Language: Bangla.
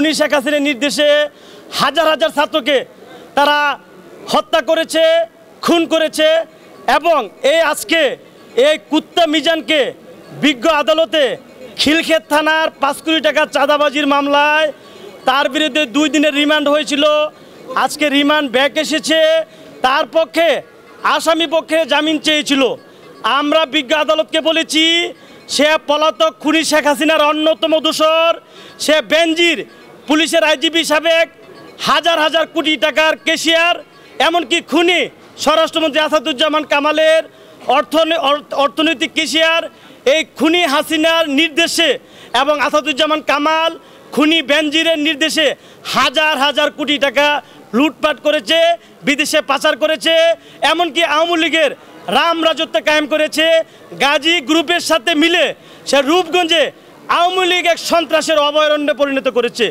খুনি শেখ হাসিনার নির্দেশে হাজার হাজার ছাত্রকে তারা হত্যা করেছে খুন করেছে এবং এই আজকে এই কুত্তা মিজানকে বিজ্ঞ আদালতে খিলক্ষেত থানার পাঁচ কোটি টাকা চাঁদাবাজির মামলায় তার বিরুদ্ধে দুই দিনের রিমান্ড হয়েছিল আজকে রিমান্ড ব্যাক এসেছে তার পক্ষে আসামি পক্ষে জামিন চেয়েছিল আমরা বিজ্ঞ আদালতকে বলেছি সে পলাতক খুনি শেখ হাসিনার অন্যতম দোষর সে বেঞ্জির পুলিশের আইজিপি সাবেক হাজার হাজার কোটি টাকার কেশিয়ার এমনকি খুনি স্বরাষ্ট্রমন্ত্রী আসাদুজ্জামান কামালের অর্থনৈতিক কেশিয়ার এই খুনি হাসিনার নির্দেশে এবং আসাদুজ্জামান কামাল খুনি বেনজিরের নির্দেশে হাজার হাজার কোটি টাকা লুটপাট করেছে বিদেশে পাচার করেছে এমনকি আওয়ামী লীগের রাম রাজত্ব কায়েম করেছে গাজী গ্রুপের সাথে মিলে সে রূপগঞ্জে আওয়ামী লীগ এক সন্ত্রাসের অভয়ারণ্যে পরিণত করেছে